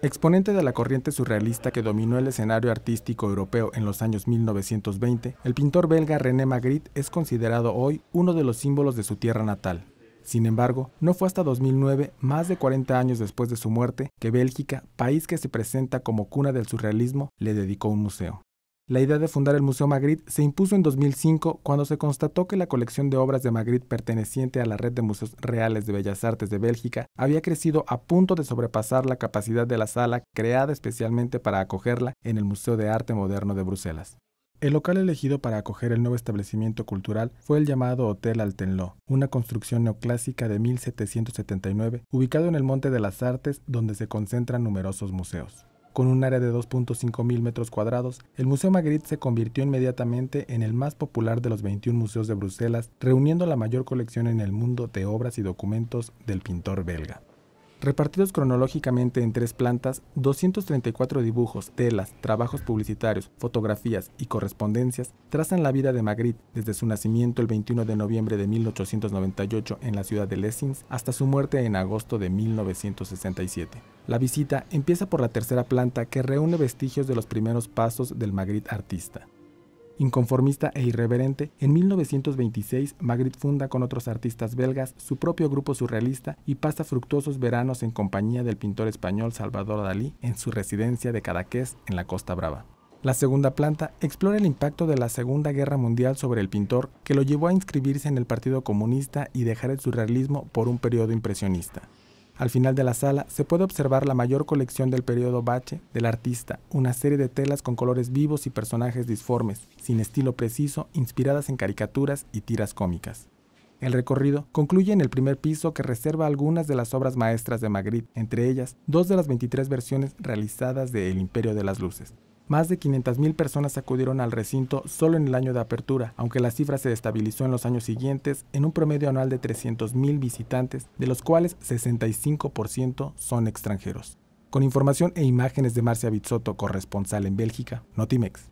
Exponente de la corriente surrealista que dominó el escenario artístico europeo en los años 1920, el pintor belga René Magritte es considerado hoy uno de los símbolos de su tierra natal. Sin embargo, no fue hasta 2009, más de 40 años después de su muerte, que Bélgica, país que se presenta como cuna del surrealismo, le dedicó un museo. La idea de fundar el Museo Magritte se impuso en 2005 cuando se constató que la colección de obras de Magritte perteneciente a la red de museos reales de Bellas Artes de Bélgica había crecido a punto de sobrepasar la capacidad de la sala creada especialmente para acogerla en el Museo de Arte Moderno de Bruselas. El local elegido para acoger el nuevo establecimiento cultural fue el llamado Hotel Altenlo, una construcción neoclásica de 1779 ubicado en el Monte de las Artes donde se concentran numerosos museos. Con un área de 2.5 mil metros cuadrados, el Museo Magritte se convirtió inmediatamente en el más popular de los 21 museos de Bruselas, reuniendo la mayor colección en el mundo de obras y documentos del pintor belga. Repartidos cronológicamente en tres plantas, 234 dibujos, telas, trabajos publicitarios, fotografías y correspondencias trazan la vida de Magritte desde su nacimiento el 21 de noviembre de 1898 en la ciudad de Lessings hasta su muerte en agosto de 1967. La visita empieza por la tercera planta que reúne vestigios de los primeros pasos del Magritte artista. Inconformista e irreverente, en 1926 Magritte funda con otros artistas belgas su propio grupo surrealista y pasa fructuosos veranos en compañía del pintor español Salvador Dalí en su residencia de Cadaqués en la Costa Brava. La segunda planta explora el impacto de la Segunda Guerra Mundial sobre el pintor, que lo llevó a inscribirse en el Partido Comunista y dejar el surrealismo por un periodo impresionista. Al final de la sala se puede observar la mayor colección del periodo Bache del artista, una serie de telas con colores vivos y personajes disformes, sin estilo preciso, inspiradas en caricaturas y tiras cómicas. El recorrido concluye en el primer piso que reserva algunas de las obras maestras de Magritte, entre ellas dos de las 23 versiones realizadas de El Imperio de las Luces, más de 500.000 personas acudieron al recinto solo en el año de apertura, aunque la cifra se estabilizó en los años siguientes en un promedio anual de 300.000 visitantes, de los cuales 65% son extranjeros. Con información e imágenes de Marcia Bizzotto, corresponsal en Bélgica, Notimex.